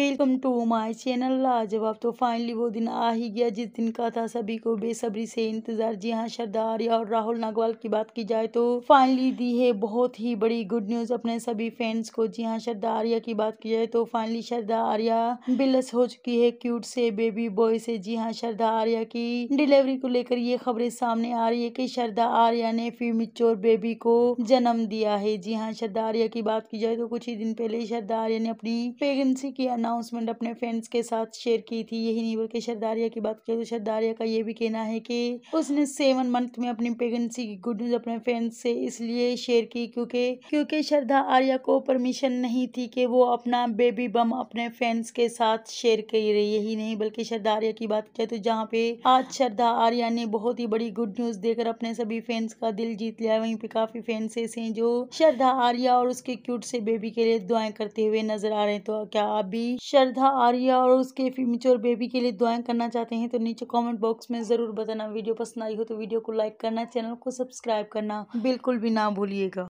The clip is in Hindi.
वेलकम टू माय चैनल लाजवाब तो फाइनली वो दिन आ ही गया जिस दिन का था सभी को बेसब्री से इंतज़ार जी हाँ शरदारिया और राहुल नागवाल की बात की जाए तो फाइनली दी है बहुत ही बड़ी गुड न्यूज़ अपने सभी फैंस को जी हाँ श्रद्धा शरदारिया की बात की जाए तो फाइनली श्रद्धा आर्या बिलस हो चुकी है क्यूट से बेबी बॉय से जी हाँ श्रद्धा आर्या की डिलीवरी को लेकर ये खबरें सामने आ रही है की शरदा आर्या ने फ्यूमिचोर बेबी को जन्म दिया है जी हाँ श्रद्धा आर्या की बात की जाए तो कुछ ही दिन पहले श्रद्धा आर्या ने अपनी प्रेगनेंसी की अनाउंसमेंट अपने फ्रेंड्स के साथ शेयर की थी यही नहीं बल्कि शरदारिया की बात करें तो शरदारिया का ये भी कहना है कि उसने सेवन मंथ में अपनी प्रेगनेंसी की गुड न्यूज अपने फ्रेंड्स से इसलिए शेयर की क्योंकि क्योंकि श्रद्धा आर्या को परमिशन नहीं थी कि वो अपना बेबी बम अपने फ्रेंड्स के साथ शेयर कर रही यही नहीं बल्कि श्रद्धा आर्या की बात करें तो जहाँ पे आज श्रद्धा आर्या ने बहुत ही बड़ी गुड न्यूज देकर अपने सभी फैंस का दिल जीत लिया वहीं पे काफी फैंस ऐसे हैं जो श्रद्धा आर्या और उसके क्यूट से बेबी के लिए दुआएं करते हुए नजर आ रहे हैं तो क्या आप भी श्रद्धा आर्या और उसके फ्यूचर बेबी के लिए दुआएं करना चाहते हैं तो नीचे कमेंट बॉक्स में ज़रूर बताना वीडियो पसंद आई हो तो वीडियो को लाइक करना चैनल को सब्सक्राइब करना बिल्कुल भी ना भूलिएगा